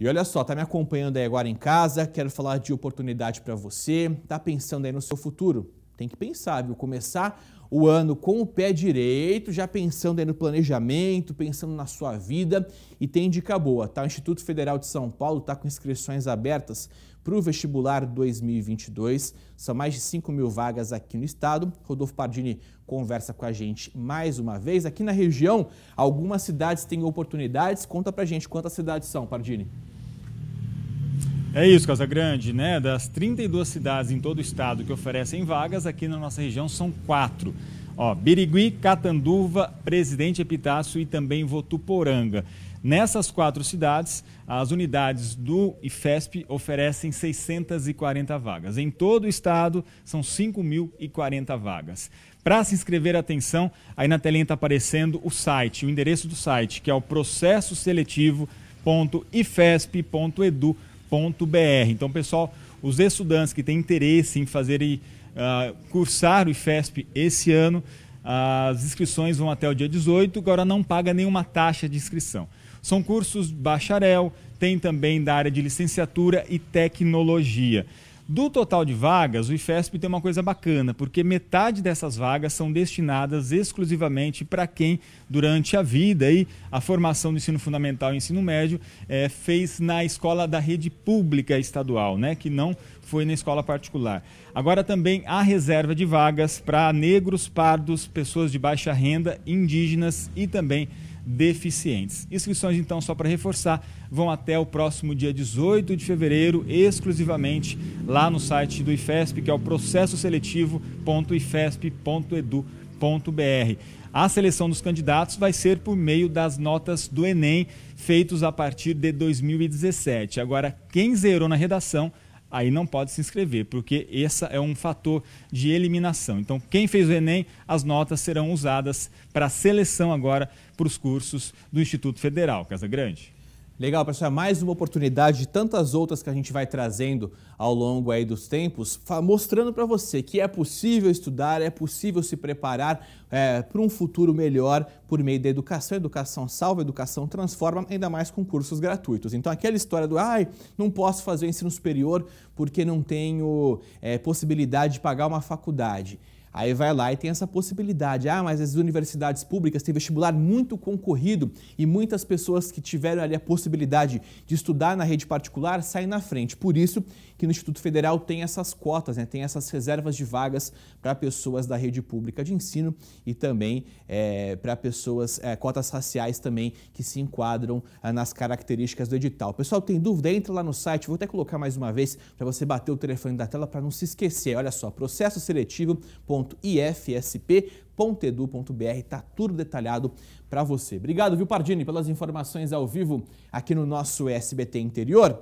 E olha só, tá me acompanhando aí agora em casa, quero falar de oportunidade para você, tá pensando aí no seu futuro? Tem que pensar, viu? Começar o ano com o pé direito, já pensando aí no planejamento, pensando na sua vida e tem dica boa, tá? O Instituto Federal de São Paulo está com inscrições abertas para o vestibular 2022. São mais de 5 mil vagas aqui no estado. Rodolfo Pardini conversa com a gente mais uma vez. Aqui na região, algumas cidades têm oportunidades. Conta pra gente quantas cidades são, Pardini. É isso, Casa Grande, né? Das 32 cidades em todo o estado que oferecem vagas, aqui na nossa região são quatro. Ó, Birigui, Catanduva, Presidente Epitácio e também Votuporanga. Nessas quatro cidades, as unidades do IFESP oferecem 640 vagas. Em todo o estado, são 5.040 vagas. Para se inscrever, atenção, aí na telinha está aparecendo o site, o endereço do site, que é o processoseletivo.ifesp.edu.br ifesp.br. Então, pessoal, os estudantes que têm interesse em fazer e uh, cursar o IFESP esse ano, as inscrições vão até o dia 18, agora não paga nenhuma taxa de inscrição. São cursos bacharel, tem também da área de licenciatura e tecnologia. Do total de vagas, o IFESP tem uma coisa bacana, porque metade dessas vagas são destinadas exclusivamente para quem, durante a vida, e a formação do ensino fundamental e ensino médio é, fez na escola da rede pública estadual, né, que não foi na escola particular. Agora também há reserva de vagas para negros, pardos, pessoas de baixa renda, indígenas e também deficientes. Inscrições, então, só para reforçar, vão até o próximo dia 18 de fevereiro, exclusivamente lá no site do IFESP, que é o processoseletivo.ifesp.edu.br. A seleção dos candidatos vai ser por meio das notas do Enem, feitos a partir de 2017. Agora, quem zerou na redação aí não pode se inscrever, porque esse é um fator de eliminação. Então, quem fez o Enem, as notas serão usadas para seleção agora para os cursos do Instituto Federal, Casa Grande. Legal, pessoal, mais uma oportunidade de tantas outras que a gente vai trazendo ao longo aí dos tempos, mostrando para você que é possível estudar, é possível se preparar é, para um futuro melhor por meio da educação. Educação salva, educação transforma, ainda mais com cursos gratuitos. Então, aquela história do, ai, não posso fazer o ensino superior porque não tenho é, possibilidade de pagar uma faculdade. Aí vai lá e tem essa possibilidade. Ah, mas as universidades públicas têm vestibular muito concorrido e muitas pessoas que tiveram ali a possibilidade de estudar na rede particular saem na frente. Por isso que no Instituto Federal tem essas cotas, né? tem essas reservas de vagas para pessoas da rede pública de ensino e também é, para pessoas, é, cotas raciais também que se enquadram é, nas características do edital. Pessoal, tem dúvida? Entra lá no site, vou até colocar mais uma vez para você bater o telefone da tela para não se esquecer. Olha só, processo seletivo www.ifsp.edu.br. está tudo detalhado para você. Obrigado, viu, Pardini, pelas informações ao vivo aqui no nosso SBT Interior.